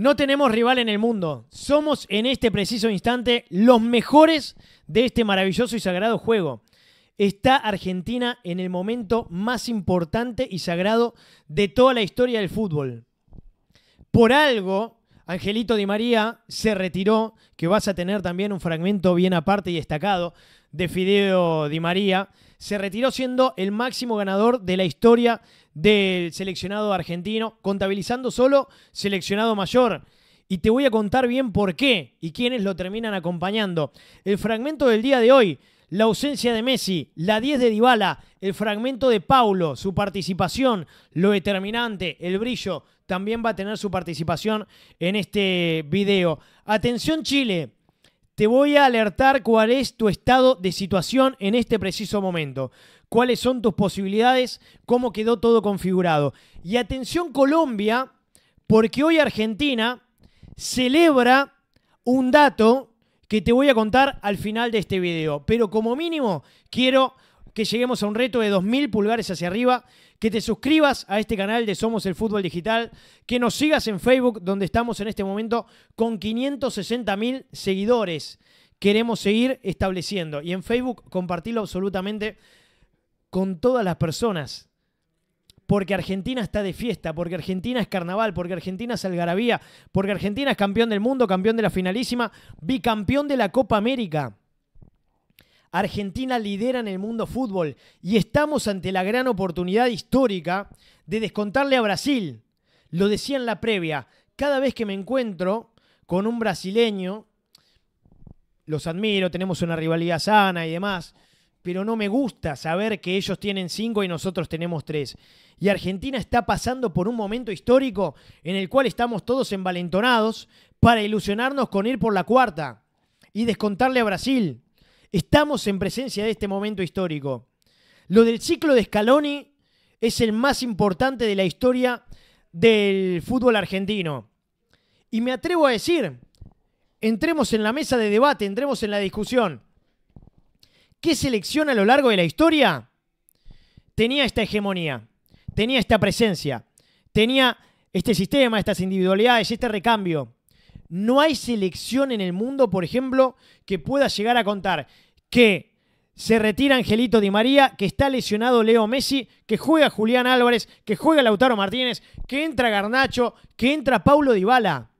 No tenemos rival en el mundo. Somos en este preciso instante los mejores de este maravilloso y sagrado juego. Está Argentina en el momento más importante y sagrado de toda la historia del fútbol. Por algo, Angelito Di María se retiró, que vas a tener también un fragmento bien aparte y destacado de Fideo Di María se retiró siendo el máximo ganador de la historia del seleccionado argentino, contabilizando solo seleccionado mayor. Y te voy a contar bien por qué y quiénes lo terminan acompañando. El fragmento del día de hoy, la ausencia de Messi, la 10 de Dybala, el fragmento de Paulo, su participación, lo determinante, el brillo, también va a tener su participación en este video. Atención Chile, te voy a alertar cuál es tu estado de situación en este preciso momento, cuáles son tus posibilidades, cómo quedó todo configurado. Y atención Colombia, porque hoy Argentina celebra un dato que te voy a contar al final de este video, pero como mínimo quiero que lleguemos a un reto de 2.000 pulgares hacia arriba, que te suscribas a este canal de Somos el Fútbol Digital, que nos sigas en Facebook, donde estamos en este momento con 560.000 seguidores. Queremos seguir estableciendo. Y en Facebook compartirlo absolutamente con todas las personas porque Argentina está de fiesta, porque Argentina es carnaval, porque Argentina es algarabía, porque Argentina es campeón del mundo, campeón de la finalísima, bicampeón de la Copa América. Argentina lidera en el mundo fútbol y estamos ante la gran oportunidad histórica de descontarle a Brasil. Lo decía en la previa, cada vez que me encuentro con un brasileño, los admiro, tenemos una rivalidad sana y demás, pero no me gusta saber que ellos tienen cinco y nosotros tenemos tres. Y Argentina está pasando por un momento histórico en el cual estamos todos envalentonados para ilusionarnos con ir por la cuarta y descontarle a Brasil. Estamos en presencia de este momento histórico. Lo del ciclo de Scaloni es el más importante de la historia del fútbol argentino. Y me atrevo a decir, entremos en la mesa de debate, entremos en la discusión. ¿Qué selección a lo largo de la historia tenía esta hegemonía, tenía esta presencia, tenía este sistema, estas individualidades, este recambio? No hay selección en el mundo, por ejemplo, que pueda llegar a contar que se retira Angelito Di María, que está lesionado Leo Messi, que juega Julián Álvarez, que juega Lautaro Martínez, que entra Garnacho, que entra Paulo Dybala.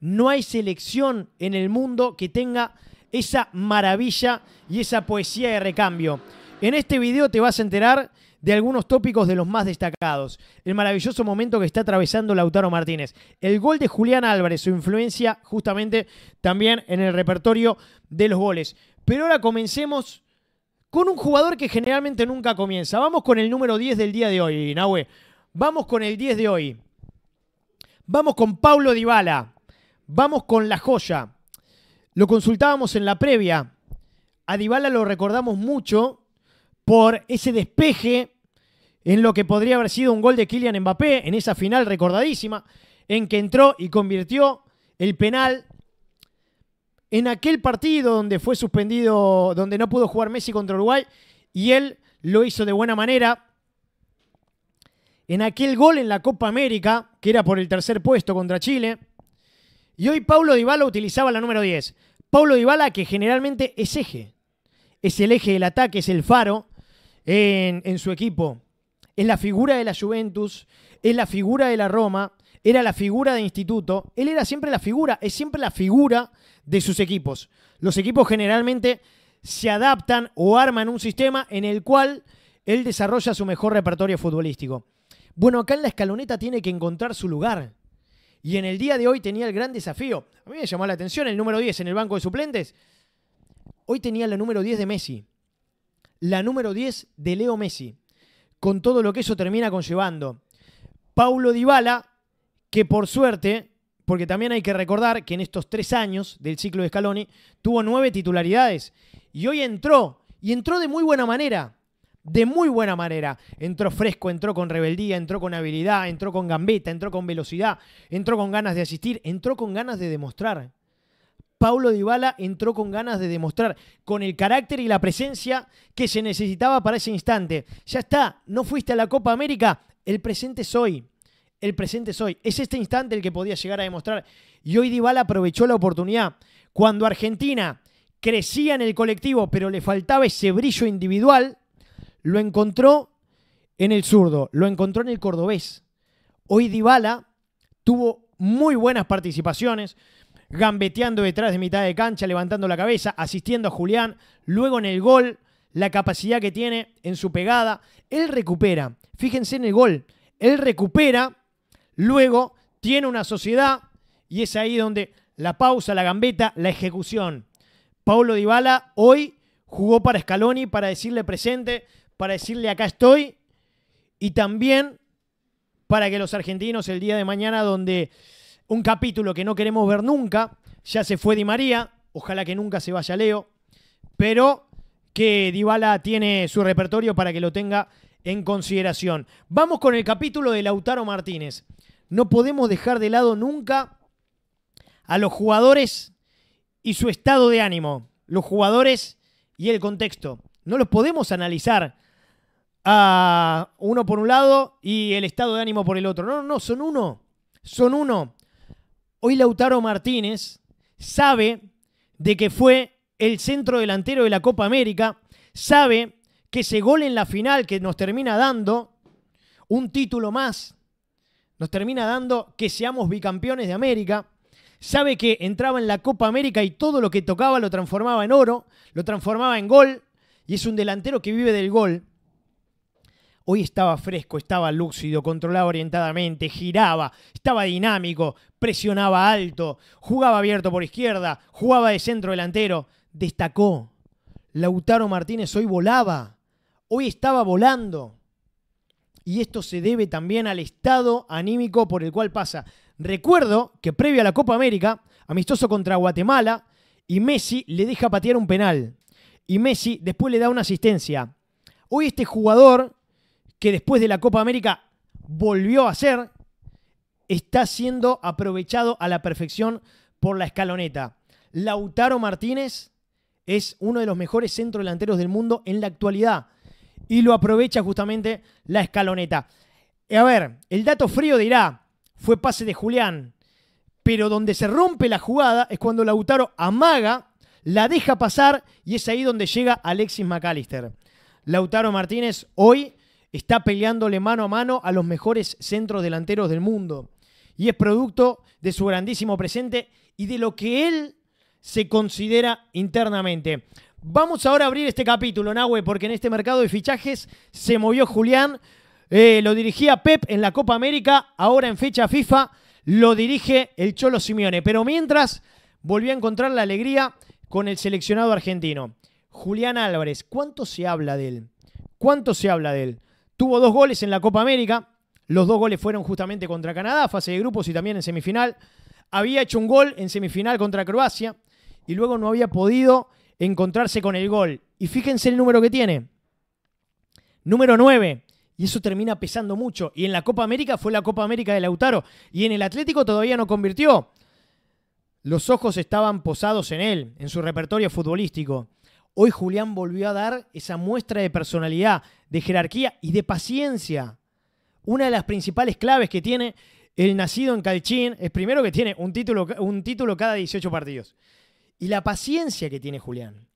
No hay selección en el mundo que tenga esa maravilla y esa poesía de recambio. En este video te vas a enterar de algunos tópicos de los más destacados. El maravilloso momento que está atravesando Lautaro Martínez. El gol de Julián Álvarez, su influencia justamente también en el repertorio de los goles. Pero ahora comencemos con un jugador que generalmente nunca comienza. Vamos con el número 10 del día de hoy, Nahue. Vamos con el 10 de hoy. Vamos con Paulo Dybala. Vamos con la joya. Lo consultábamos en la previa. A Dybala lo recordamos mucho por ese despeje en lo que podría haber sido un gol de Kylian Mbappé en esa final recordadísima en que entró y convirtió el penal en aquel partido donde fue suspendido, donde no pudo jugar Messi contra Uruguay, y él lo hizo de buena manera. En aquel gol en la Copa América, que era por el tercer puesto contra Chile. Y hoy Paulo Dybala utilizaba la número 10. Paulo Dybala que generalmente es eje. Es el eje del ataque, es el faro en, en su equipo. Es la figura de la Juventus, es la figura de la Roma era la figura de instituto, él era siempre la figura, es siempre la figura de sus equipos. Los equipos generalmente se adaptan o arman un sistema en el cual él desarrolla su mejor repertorio futbolístico. Bueno, acá en la escaloneta tiene que encontrar su lugar. Y en el día de hoy tenía el gran desafío. A mí me llamó la atención el número 10 en el banco de suplentes. Hoy tenía la número 10 de Messi. La número 10 de Leo Messi. Con todo lo que eso termina conllevando. Paulo Dybala que por suerte, porque también hay que recordar que en estos tres años del ciclo de Scaloni tuvo nueve titularidades y hoy entró, y entró de muy buena manera. De muy buena manera. Entró fresco, entró con rebeldía, entró con habilidad, entró con gambeta, entró con velocidad, entró con ganas de asistir, entró con ganas de demostrar. Paulo Dybala entró con ganas de demostrar, con el carácter y la presencia que se necesitaba para ese instante. Ya está, no fuiste a la Copa América, el presente es hoy. El presente es hoy. Es este instante el que podía llegar a demostrar. Y hoy Dybala aprovechó la oportunidad. Cuando Argentina crecía en el colectivo, pero le faltaba ese brillo individual, lo encontró en el zurdo, lo encontró en el cordobés. Hoy Dybala tuvo muy buenas participaciones, gambeteando detrás de mitad de cancha, levantando la cabeza, asistiendo a Julián, luego en el gol, la capacidad que tiene en su pegada. Él recupera, fíjense en el gol, él recupera luego tiene una sociedad y es ahí donde la pausa, la gambeta, la ejecución. Paulo Dybala hoy jugó para Scaloni para decirle presente, para decirle acá estoy y también para que los argentinos el día de mañana donde un capítulo que no queremos ver nunca, ya se fue Di María, ojalá que nunca se vaya Leo, pero que Dybala tiene su repertorio para que lo tenga en consideración. Vamos con el capítulo de Lautaro Martínez. No podemos dejar de lado nunca a los jugadores y su estado de ánimo, los jugadores y el contexto. No los podemos analizar a uno por un lado y el estado de ánimo por el otro. No, no, son uno. Son uno. Hoy Lautaro Martínez sabe de que fue el centro delantero de la Copa América, sabe que ese gol en la final que nos termina dando un título más, nos termina dando que seamos bicampeones de América. Sabe que entraba en la Copa América y todo lo que tocaba lo transformaba en oro, lo transformaba en gol, y es un delantero que vive del gol. Hoy estaba fresco, estaba lúcido, controlaba orientadamente, giraba, estaba dinámico, presionaba alto, jugaba abierto por izquierda, jugaba de centro delantero. Destacó. Lautaro Martínez hoy volaba hoy estaba volando. Y esto se debe también al estado anímico por el cual pasa. Recuerdo que previo a la Copa América, amistoso contra Guatemala, y Messi le deja patear un penal. Y Messi después le da una asistencia. Hoy este jugador, que después de la Copa América volvió a ser, está siendo aprovechado a la perfección por la escaloneta. Lautaro Martínez es uno de los mejores centrodelanteros del mundo en la actualidad y lo aprovecha justamente la escaloneta. Eh, a ver, el dato frío dirá, fue pase de Julián, pero donde se rompe la jugada es cuando Lautaro amaga, la deja pasar y es ahí donde llega Alexis McAllister. Lautaro Martínez hoy está peleándole mano a mano a los mejores centros delanteros del mundo y es producto de su grandísimo presente y de lo que él se considera internamente. Vamos ahora a abrir este capítulo, Nahue, porque en este mercado de fichajes se movió Julián. Eh, lo dirigía Pep en la Copa América, ahora en fecha FIFA lo dirige el Cholo Simeone. Pero mientras volvió a encontrar la alegría con el seleccionado argentino. Julián Álvarez, ¿cuánto se habla de él? ¿Cuánto se habla de él? Tuvo dos goles en la Copa América, los dos goles fueron justamente contra Canadá, fase de grupos y también en semifinal. Había hecho un gol en semifinal contra Croacia y luego no había podido encontrarse con el gol. Y fíjense el número que tiene. Número 9. Y eso termina pesando mucho. Y en la Copa América fue la Copa América de Lautaro. Y en el Atlético todavía no convirtió. Los ojos estaban posados en él, en su repertorio futbolístico. Hoy Julián volvió a dar esa muestra de personalidad, de jerarquía y de paciencia. Una de las principales claves que tiene el nacido en Calchín es primero que tiene un título, un título cada 18 partidos. Y la paciencia que tiene Julián.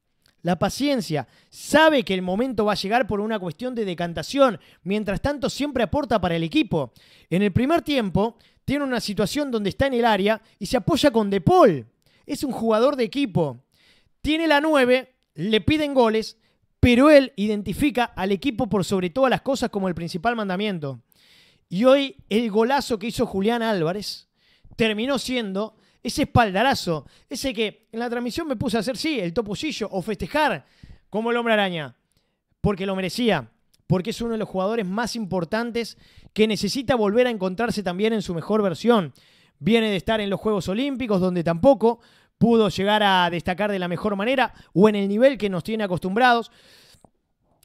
La paciencia. Sabe que el momento va a llegar por una cuestión de decantación. Mientras tanto, siempre aporta para el equipo. En el primer tiempo, tiene una situación donde está en el área y se apoya con De Paul. Es un jugador de equipo. Tiene la 9, le piden goles, pero él identifica al equipo por sobre todas las cosas como el principal mandamiento. Y hoy el golazo que hizo Julián Álvarez terminó siendo ese espaldarazo, ese que en la transmisión me puse a hacer, sí, el toposillo, o festejar como el hombre araña, porque lo merecía, porque es uno de los jugadores más importantes que necesita volver a encontrarse también en su mejor versión. Viene de estar en los Juegos Olímpicos, donde tampoco pudo llegar a destacar de la mejor manera o en el nivel que nos tiene acostumbrados.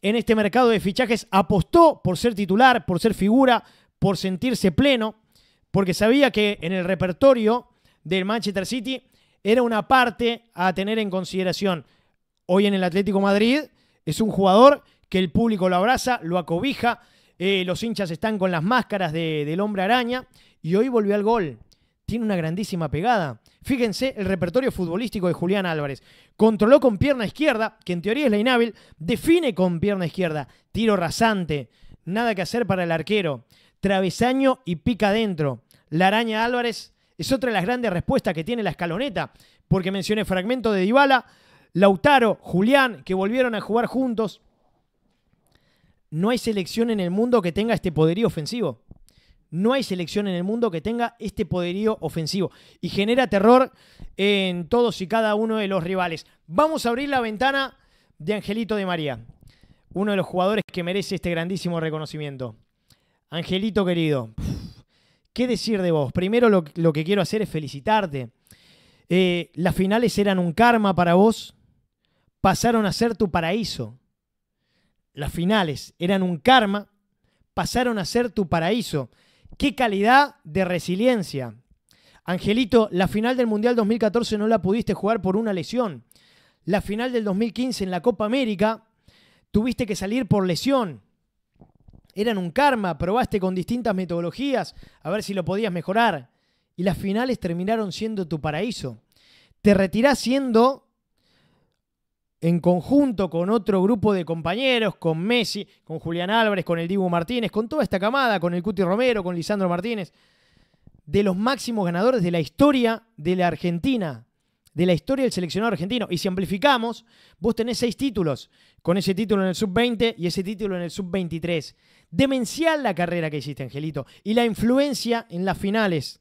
En este mercado de fichajes apostó por ser titular, por ser figura, por sentirse pleno, porque sabía que en el repertorio del Manchester City era una parte a tener en consideración. Hoy en el Atlético Madrid es un jugador que el público lo abraza, lo acobija, eh, los hinchas están con las máscaras de, del hombre araña y hoy volvió al gol. Tiene una grandísima pegada. Fíjense el repertorio futbolístico de Julián Álvarez. Controló con pierna izquierda, que en teoría es la inhábil, define con pierna izquierda, tiro rasante, nada que hacer para el arquero, travesaño y pica adentro. La araña Álvarez es otra de las grandes respuestas que tiene la escaloneta, porque mencioné fragmento de Dybala, Lautaro, Julián, que volvieron a jugar juntos. No hay selección en el mundo que tenga este poderío ofensivo. No hay selección en el mundo que tenga este poderío ofensivo y genera terror en todos y cada uno de los rivales. Vamos a abrir la ventana de Angelito de María, uno de los jugadores que merece este grandísimo reconocimiento. Angelito querido, ¿Qué decir de vos? Primero lo, que quiero hacer es felicitarte. Eh, las finales eran un karma para vos, pasaron a ser tu paraíso. Las finales eran un karma, pasaron a ser tu paraíso. Qué calidad de resiliencia. Angelito, la final del Mundial 2014 no la pudiste jugar por una lesión. La final del 2015 en la Copa América tuviste que salir por lesión eran un karma, probaste con distintas metodologías a ver si lo podías mejorar. Y las finales terminaron siendo tu paraíso. Te retirás siendo en conjunto con otro grupo de compañeros, con Messi, con Julián Álvarez, con el Dibu Martínez, con toda esta camada, con el Cuti Romero, con Lisandro Martínez, de los máximos ganadores de la historia de la Argentina de la historia del seleccionado argentino. Y si amplificamos, vos tenés seis títulos, con ese título en el sub-20 y ese título en el sub-23. Demencial la carrera que hiciste, Angelito, y la influencia en las finales.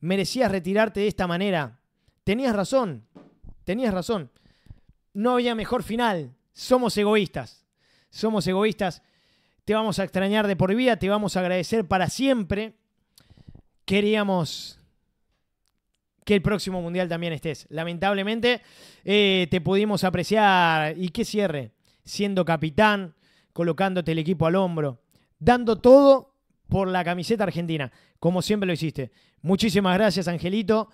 Merecías retirarte de esta manera. Tenías razón, tenías razón. No había mejor final. Somos egoístas. Somos egoístas. Te vamos a extrañar de por vida, te vamos a agradecer para siempre. Queríamos que el próximo Mundial también estés. Lamentablemente eh, te pudimos apreciar y qué cierre, siendo capitán, colocándote el equipo al hombro, dando todo por la camiseta argentina, como siempre lo hiciste. Muchísimas gracias, Angelito.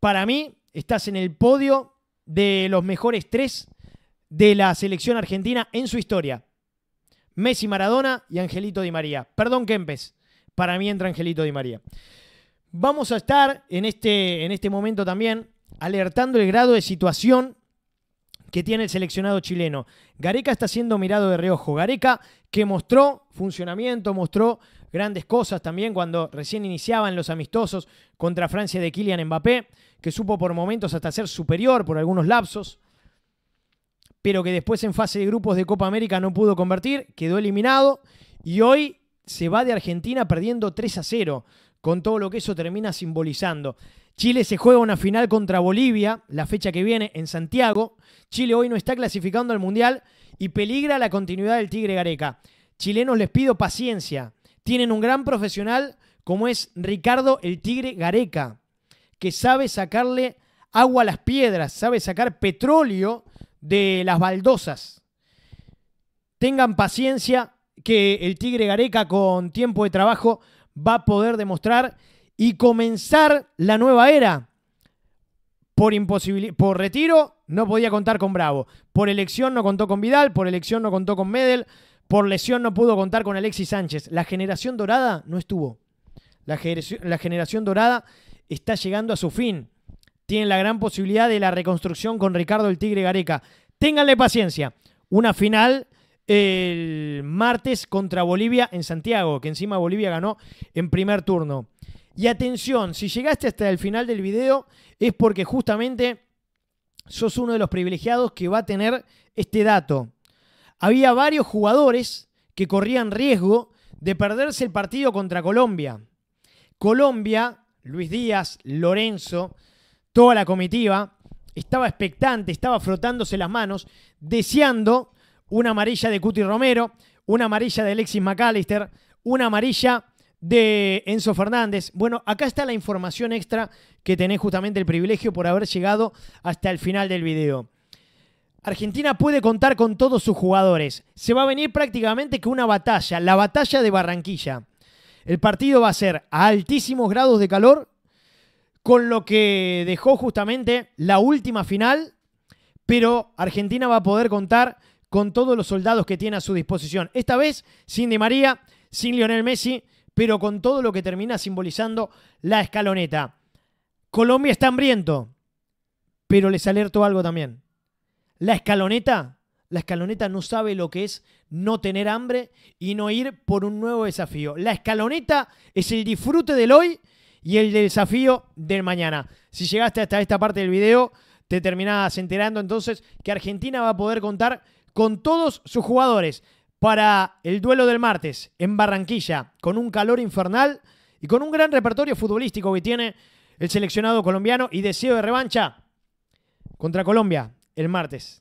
Para mí, estás en el podio de los mejores tres de la selección argentina en su historia. Messi Maradona y Angelito Di María. Perdón, Kempes. Para mí entra Angelito Di María. Vamos a estar en este, en este momento también alertando el grado de situación que tiene el seleccionado chileno. Gareca está siendo mirado de reojo. Gareca que mostró funcionamiento, mostró grandes cosas también cuando recién iniciaban los amistosos contra Francia de Kylian Mbappé, que supo por momentos hasta ser superior por algunos lapsos, pero que después en fase de grupos de Copa América no pudo convertir, quedó eliminado y hoy se va de Argentina perdiendo 3 a 0 con todo lo que eso termina simbolizando. Chile se juega una final contra Bolivia la fecha que viene en Santiago. Chile hoy no está clasificando al Mundial y peligra la continuidad del Tigre Gareca. Chilenos les pido paciencia. Tienen un gran profesional como es Ricardo el Tigre Gareca, que sabe sacarle agua a las piedras, sabe sacar petróleo de las baldosas. Tengan paciencia que el Tigre Gareca con tiempo de trabajo va a poder demostrar y comenzar la nueva era. Por, por retiro no podía contar con Bravo, por elección no contó con Vidal, por elección no contó con Medel, por lesión no pudo contar con Alexis Sánchez. La generación dorada no estuvo. La, la generación dorada está llegando a su fin. Tiene la gran posibilidad de la reconstrucción con Ricardo el Tigre Gareca. Ténganle paciencia. Una final el martes contra Bolivia en Santiago, que encima Bolivia ganó en primer turno. Y atención, si llegaste hasta el final del video es porque justamente sos uno de los privilegiados que va a tener este dato. Había varios jugadores que corrían riesgo de perderse el partido contra Colombia. Colombia, Luis Díaz, Lorenzo, toda la comitiva, estaba expectante, estaba frotándose las manos, deseando una amarilla de Cuti Romero, una amarilla de Alexis McAllister, una amarilla de Enzo Fernández. Bueno, acá está la información extra que tenés justamente el privilegio por haber llegado hasta el final del video. Argentina puede contar con todos sus jugadores. Se va a venir prácticamente que una batalla, la batalla de Barranquilla. El partido va a ser a altísimos grados de calor, con lo que dejó justamente la última final, pero Argentina va a poder contar con todos los soldados que tiene a su disposición. Esta vez sin Di María, sin Lionel Messi, pero con todo lo que termina simbolizando la escaloneta. Colombia está hambriento, pero les alerto algo también. La escaloneta, la escaloneta no sabe lo que es no tener hambre y no ir por un nuevo desafío. La escaloneta es el disfrute del hoy y el desafío del mañana. Si llegaste hasta esta parte del video, te terminás enterando entonces que Argentina va a poder contar con todos sus jugadores para el duelo del martes en Barranquilla, con un calor infernal y con un gran repertorio futbolístico que tiene el seleccionado colombiano y deseo de revancha contra Colombia el martes.